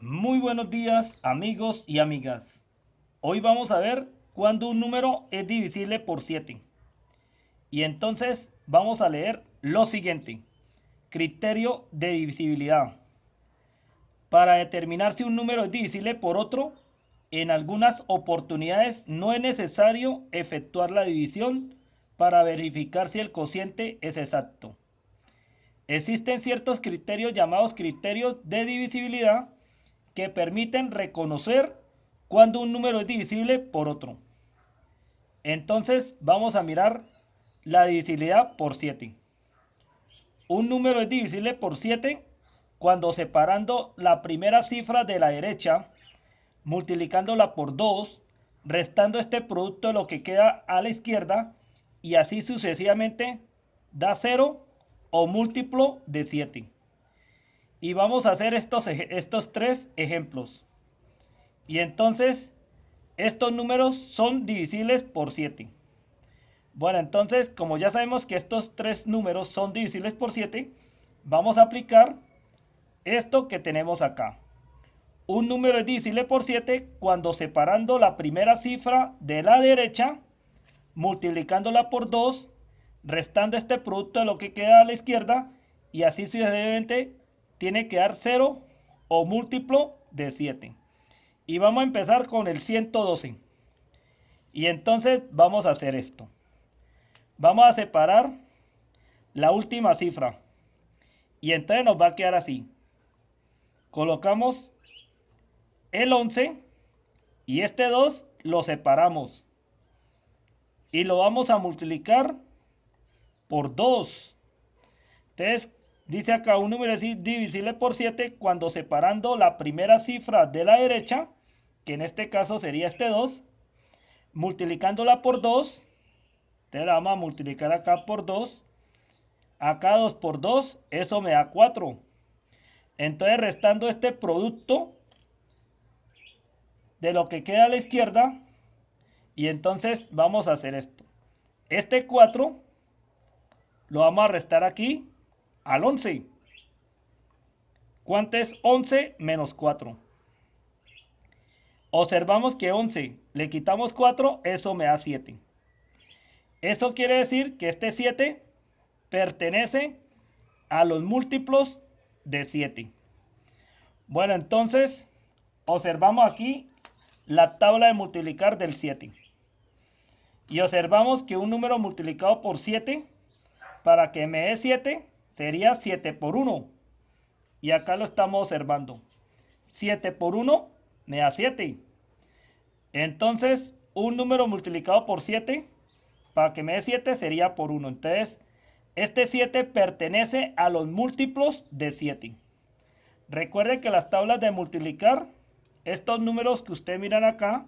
Muy buenos días amigos y amigas. Hoy vamos a ver cuándo un número es divisible por 7. Y entonces vamos a leer lo siguiente. Criterio de divisibilidad. Para determinar si un número es divisible por otro, en algunas oportunidades no es necesario efectuar la división para verificar si el cociente es exacto. Existen ciertos criterios llamados criterios de divisibilidad que permiten reconocer cuando un número es divisible por otro. Entonces vamos a mirar la divisibilidad por 7. Un número es divisible por 7 cuando separando la primera cifra de la derecha, multiplicándola por 2, restando este producto de lo que queda a la izquierda y así sucesivamente da 0 o múltiplo de 7. Y vamos a hacer estos, estos tres ejemplos. Y entonces, estos números son divisibles por 7. Bueno, entonces, como ya sabemos que estos tres números son divisibles por 7, vamos a aplicar esto que tenemos acá. Un número es divisible por 7 cuando separando la primera cifra de la derecha, multiplicándola por 2, restando este producto de lo que queda a la izquierda, y así sucesivamente tiene que dar 0 o múltiplo de 7. Y vamos a empezar con el 112. Y entonces vamos a hacer esto. Vamos a separar la última cifra. Y entonces nos va a quedar así. Colocamos el 11 y este 2 lo separamos. Y lo vamos a multiplicar por 2. Entonces Dice acá un número divisible por 7 cuando separando la primera cifra de la derecha, que en este caso sería este 2, multiplicándola por 2, te la vamos a multiplicar acá por 2, acá 2 por 2, eso me da 4. Entonces restando este producto de lo que queda a la izquierda, y entonces vamos a hacer esto. Este 4 lo vamos a restar aquí al 11. ¿Cuánto es 11 menos 4? Observamos que 11 le quitamos 4, eso me da 7. Eso quiere decir que este 7 pertenece a los múltiplos de 7. Bueno, entonces observamos aquí la tabla de multiplicar del 7. Y observamos que un número multiplicado por 7, para que me dé 7, sería 7 por 1. Y acá lo estamos observando. 7 por 1 me da 7. Entonces, un número multiplicado por 7, para que me dé 7, sería por 1. Entonces, este 7 pertenece a los múltiplos de 7. Recuerde que las tablas de multiplicar, estos números que usted mira acá,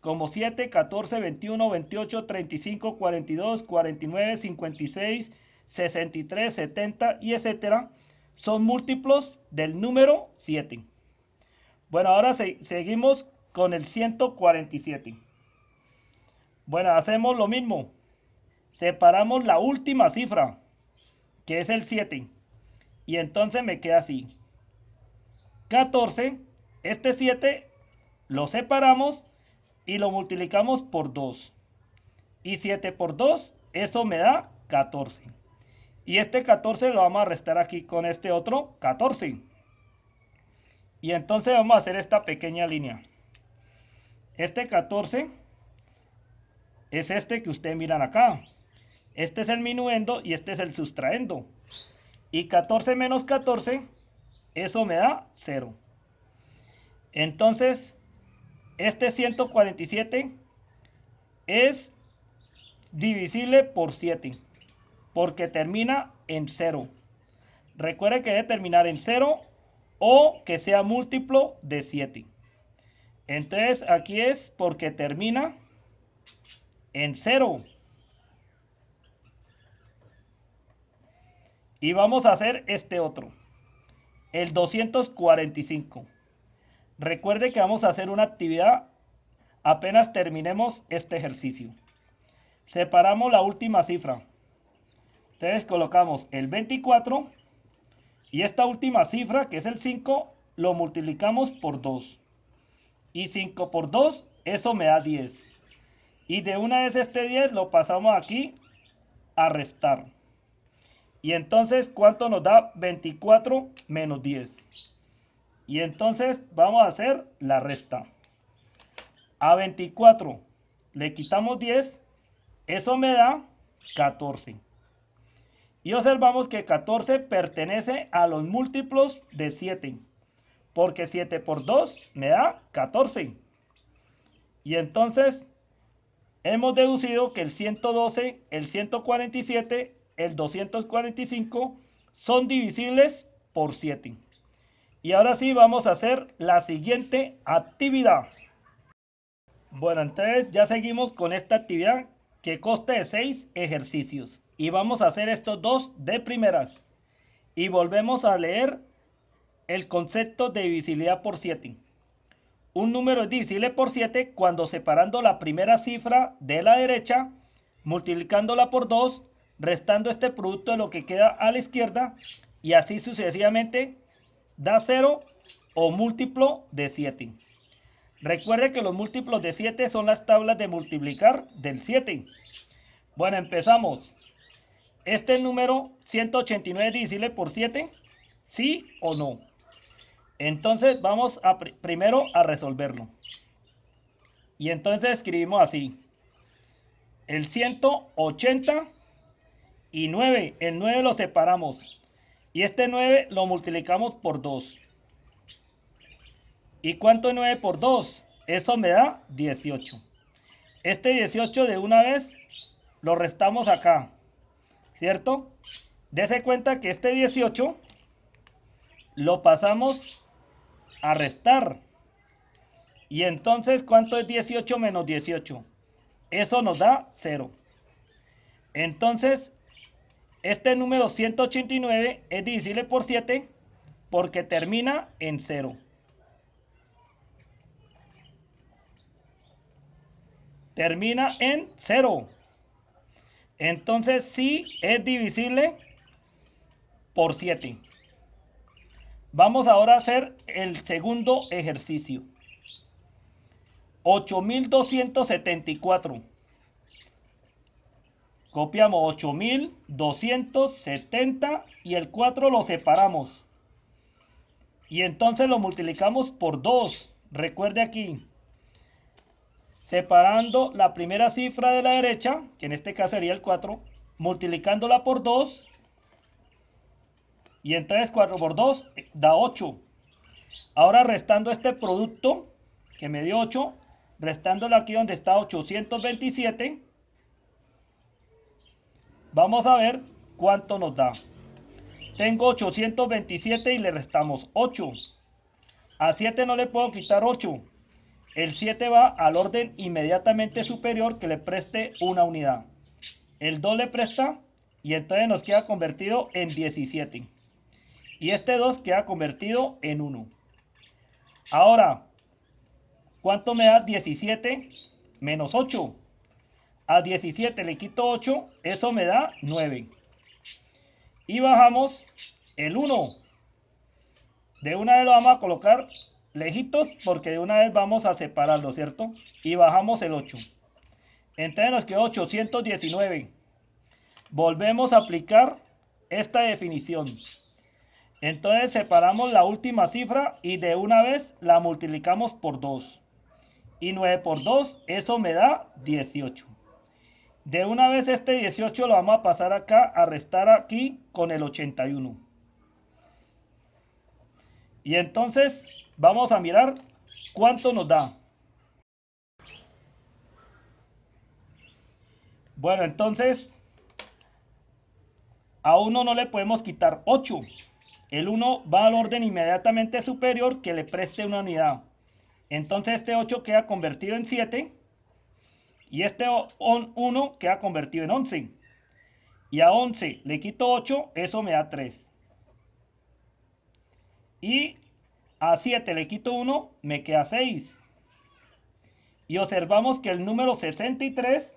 como 7, 14, 21, 28, 35, 42, 49, 56, 63, 70 y etcétera son múltiplos del número 7. Bueno, ahora seguimos con el 147. Bueno, hacemos lo mismo. Separamos la última cifra, que es el 7. Y entonces me queda así. 14, este 7 lo separamos y lo multiplicamos por 2. Y 7 por 2, eso me da 14. Y este 14 lo vamos a restar aquí con este otro 14. Y entonces vamos a hacer esta pequeña línea. Este 14 es este que ustedes miran acá. Este es el minuendo y este es el sustraendo. Y 14 menos 14, eso me da 0. Entonces, este 147 es divisible por 7 porque termina en cero. Recuerde que debe terminar en cero o que sea múltiplo de 7. Entonces aquí es porque termina en cero. Y vamos a hacer este otro. El 245. Recuerde que vamos a hacer una actividad apenas terminemos este ejercicio. Separamos la última cifra, entonces colocamos el 24 y esta última cifra, que es el 5, lo multiplicamos por 2. Y 5 por 2, eso me da 10. Y de una vez este 10 lo pasamos aquí a restar. Y entonces, ¿cuánto nos da 24 menos 10? Y entonces vamos a hacer la resta. A 24 le quitamos 10, eso me da 14. Y observamos que 14 pertenece a los múltiplos de 7. Porque 7 por 2 me da 14. Y entonces hemos deducido que el 112, el 147, el 245 son divisibles por 7. Y ahora sí vamos a hacer la siguiente actividad. Bueno, entonces ya seguimos con esta actividad que consta de 6 ejercicios y vamos a hacer estos dos de primeras. Y volvemos a leer el concepto de divisibilidad por 7. Un número es divisible por 7 cuando separando la primera cifra de la derecha, multiplicándola por 2, restando este producto de lo que queda a la izquierda y así sucesivamente da 0 o múltiplo de 7. Recuerde que los múltiplos de 7 son las tablas de multiplicar del 7. Bueno, empezamos este número 189 es divisible por 7, sí o no. Entonces vamos primero a resolverlo. Y entonces escribimos así. El 180 y 9. El 9 lo separamos. Y este 9 lo multiplicamos por 2. ¿Y cuánto es 9 por 2? Eso me da 18. Este 18 de una vez lo restamos acá. ¿cierto? Dese cuenta que este 18 lo pasamos a restar. Y entonces, ¿cuánto es 18 menos 18? Eso nos da 0. Entonces, este número 189 es divisible por 7 porque termina en 0. Termina en 0. Entonces sí es divisible por 7. Vamos ahora a hacer el segundo ejercicio. 8274. Copiamos 8270 y el 4 lo separamos. Y entonces lo multiplicamos por 2. Recuerde aquí, separando la primera cifra de la derecha, que en este caso sería el 4, multiplicándola por 2, y entonces 4 por 2 eh, da 8. Ahora restando este producto, que me dio 8, restándolo aquí donde está 827, vamos a ver cuánto nos da. Tengo 827 y le restamos 8. A 7 no le puedo quitar 8. El 7 va al orden inmediatamente superior que le preste una unidad. El 2 le presta y entonces nos queda convertido en 17. Y este 2 queda convertido en 1. Ahora, ¿cuánto me da 17 menos 8? A 17 le quito 8, eso me da 9. Y bajamos el 1. De una vez lo vamos a colocar lejitos porque de una vez vamos a separarlo, ¿cierto? Y bajamos el 8. Entonces nos quedó 819. Volvemos a aplicar esta definición. Entonces separamos la última cifra y de una vez la multiplicamos por 2. Y 9 por 2, eso me da 18. De una vez este 18 lo vamos a pasar acá a restar aquí con el 81. Y entonces vamos a mirar cuánto nos da. Bueno, entonces a 1 no le podemos quitar 8. El 1 va al orden inmediatamente superior que le preste una unidad. Entonces este 8 queda convertido en 7 y este 1 queda convertido en 11. Y a 11 le quito 8, eso me da 3. Y a 7 le quito 1, me queda 6. Y observamos que el número 63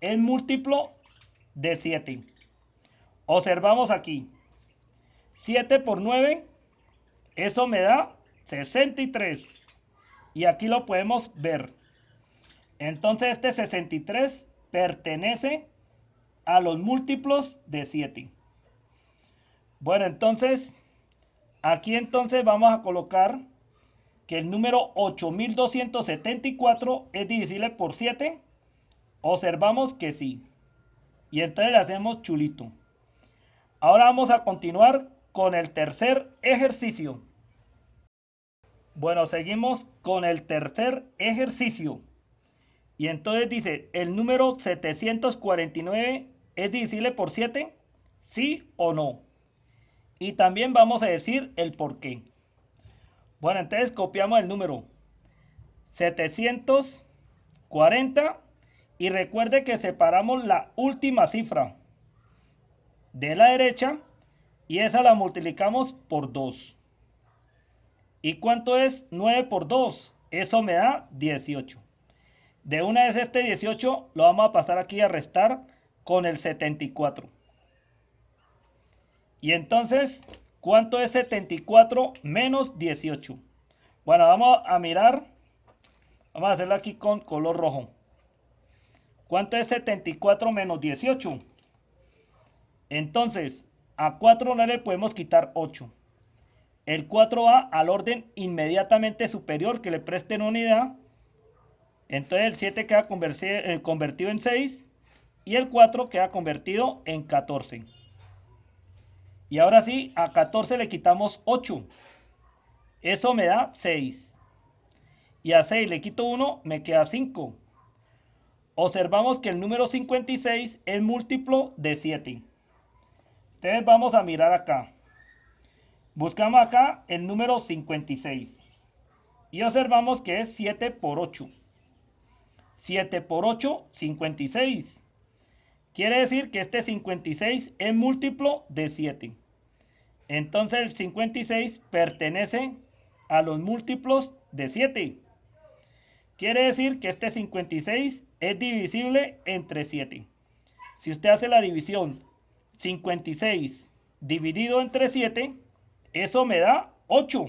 es múltiplo de 7. Observamos aquí. 7 por 9, eso me da 63. Y aquí lo podemos ver. Entonces este 63 pertenece a los múltiplos de 7. Bueno, entonces Aquí entonces vamos a colocar que el número 8274 es divisible por 7. Observamos que sí. Y entonces le hacemos chulito. Ahora vamos a continuar con el tercer ejercicio. Bueno, seguimos con el tercer ejercicio. Y entonces dice, ¿el número 749 es divisible por 7? ¿Sí o no? Y también vamos a decir el por qué. Bueno, entonces copiamos el número 740 y recuerde que separamos la última cifra de la derecha y esa la multiplicamos por 2. ¿Y cuánto es 9 por 2? Eso me da 18. De una vez este 18 lo vamos a pasar aquí a restar con el 74. Y entonces, ¿cuánto es 74 menos 18? Bueno, vamos a mirar. Vamos a hacerlo aquí con color rojo. ¿Cuánto es 74 menos 18? Entonces, a 4 no le podemos quitar 8. El 4 va al orden inmediatamente superior que le presten unidad. Entonces el 7 eh, queda convertido en 6 y el 4 queda convertido en 14. Y ahora sí, a 14 le quitamos 8. Eso me da 6. Y a 6 le quito 1, me queda 5. Observamos que el número 56 es múltiplo de 7. Entonces vamos a mirar acá. Buscamos acá el número 56. Y observamos que es 7 por 8. 7 por 8, 56. Quiere decir que este 56 es múltiplo de 7. Entonces el 56 pertenece a los múltiplos de 7. Quiere decir que este 56 es divisible entre 7. Si usted hace la división 56 dividido entre 7, eso me da 8.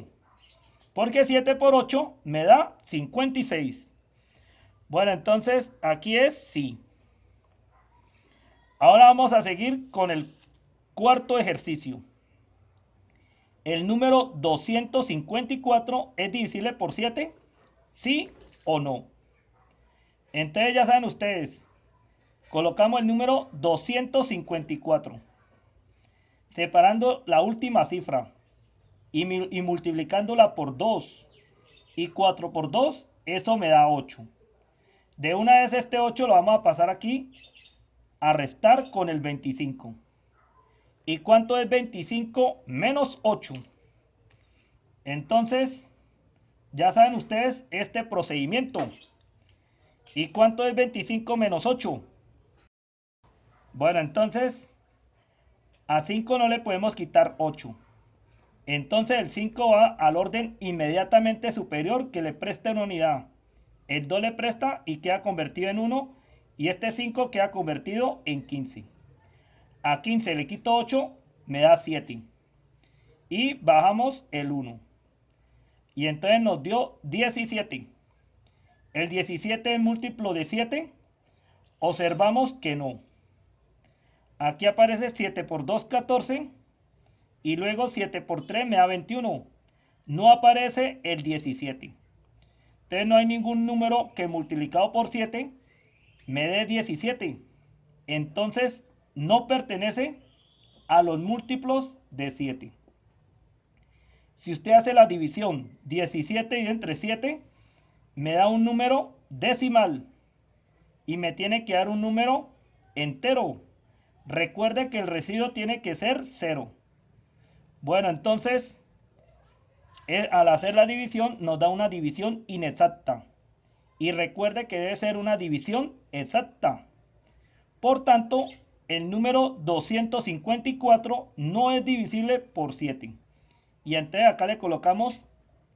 Porque 7 por 8 me da 56. Bueno, entonces aquí es sí. Ahora vamos a seguir con el cuarto ejercicio. El número 254 es divisible por 7, sí o no. Entonces ya saben ustedes, colocamos el número 254, separando la última cifra y, multiplicándola por 2. Y 4 por 2, eso me da 8. De una vez este 8 lo vamos a pasar aquí a restar con el 25. ¿Y cuánto es 25 menos 8? Entonces, ya saben ustedes este procedimiento. ¿Y cuánto es 25 menos 8? Bueno, entonces, a 5 no le podemos quitar 8. Entonces el 5 va al orden inmediatamente superior que le presta una unidad. El 2 le presta y queda convertido en 1 y este 5 queda convertido en 15. A 15 le quito 8, me da 7. Y bajamos el 1. Y entonces nos dio 17. El 17 es múltiplo de 7. Observamos que no. Aquí aparece 7 por 2, 14. Y luego 7 por 3 me da 21. No aparece el 17. Entonces no hay ningún número que multiplicado por 7 me dé 17. Entonces, no pertenece a los múltiplos de 7. Si usted hace la división 17 entre 7, me da un número decimal y me tiene que dar un número entero. Recuerde que el residuo tiene que ser 0. Bueno, entonces, eh, al hacer la división nos da una división inexacta. Y recuerde que debe ser una división exacta. Por tanto, el número 254 no es divisible por 7. Y entonces acá le colocamos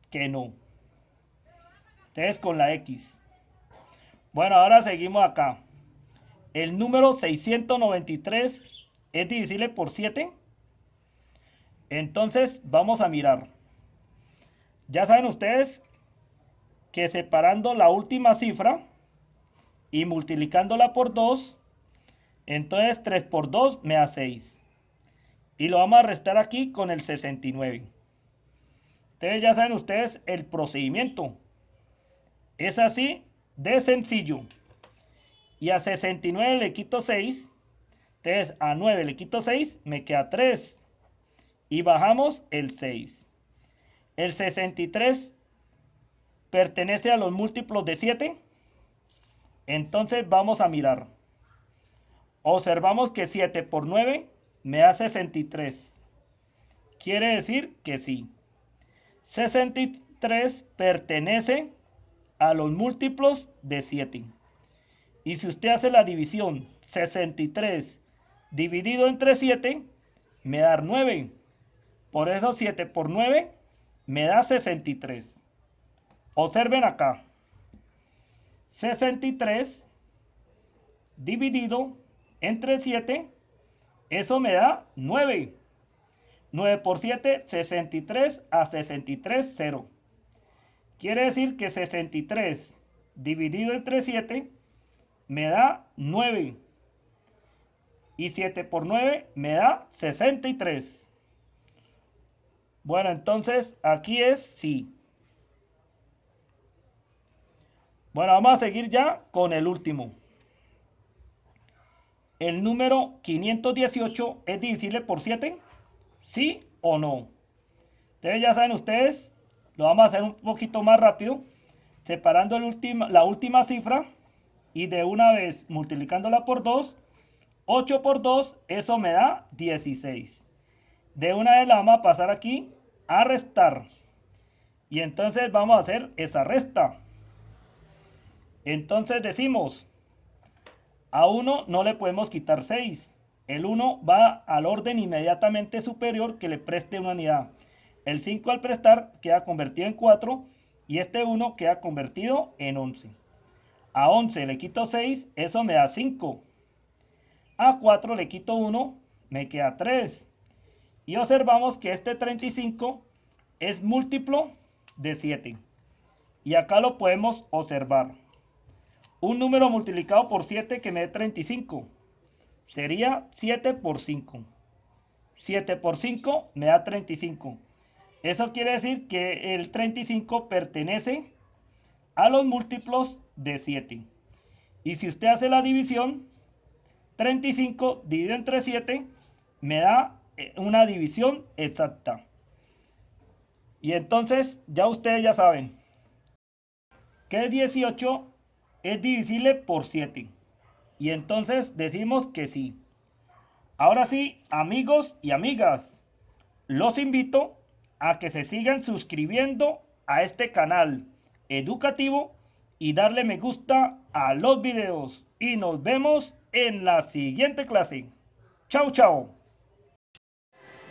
que no. Entonces con la X. Bueno, ahora seguimos acá. El número 693 es divisible por 7. Entonces vamos a mirar. Ya saben ustedes que separando la última cifra y multiplicándola por 2, entonces 3 por 2 me da 6. Y lo vamos a restar aquí con el 69. Ustedes ya saben ustedes el procedimiento. Es así de sencillo. Y a 69 le quito 6. Entonces a 9 le quito 6, me queda 3. Y bajamos el 6. El 63 pertenece a los múltiplos de 7, entonces vamos a mirar. Observamos que 7 por 9 me da 63. Quiere decir que sí. 63 pertenece a los múltiplos de 7. Y si usted hace la división 63 dividido entre 7, me da 9. Por eso 7 por 9 me da 63. Observen acá. 63 dividido entre 7, eso me da 9. 9 por 7, 63 a 63, 0. Quiere decir que 63 dividido entre 7 me da 9. Y 7 por 9 me da 63. Bueno, entonces aquí es sí. Bueno, vamos a seguir ya con el último. ¿El número 518 es divisible por 7? ¿Sí o no? Ustedes ya saben ustedes, lo vamos a hacer un poquito más rápido, separando la última cifra y de una vez multiplicándola por 2, 8 por 2, eso me da 16. De una vez la vamos a pasar aquí a restar. Y entonces vamos a hacer esa resta. Entonces decimos, a 1 no le podemos quitar 6. El 1 va al orden inmediatamente superior que le preste una unidad. El 5 al prestar queda convertido en 4 y este 1 queda convertido en 11. A 11 le quito 6, eso me da 5. A 4 le quito 1, me queda 3. Y observamos que este 35 es múltiplo de 7. Y acá lo podemos observar un número multiplicado por 7 que me dé 35. Sería 7 por 5. 7 por 5 me da 35. Eso quiere decir que el 35 pertenece a los múltiplos de 7. Y si usted hace la división, 35 dividido entre 7 me da eh, una división exacta. Y entonces ya ustedes ya saben que 18 es divisible por 7. Y entonces decimos que sí. Ahora sí, amigos y amigas, los invito a que se sigan suscribiendo a este canal educativo y darle me gusta a los videos. Y nos vemos en la siguiente clase. Chao, chao.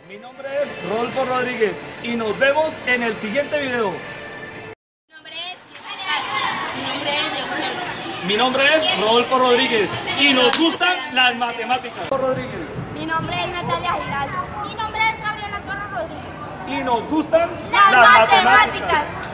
Mi nombre es Rolfo Rodríguez y nos vemos en el siguiente video. Mi nombre es Rodolfo Rodríguez y nos gustan las matemáticas. Rodríguez. Mi nombre es Natalia Giraldo. Mi nombre es Gabriela Torres Rodríguez. Y nos gustan las, matemáticas.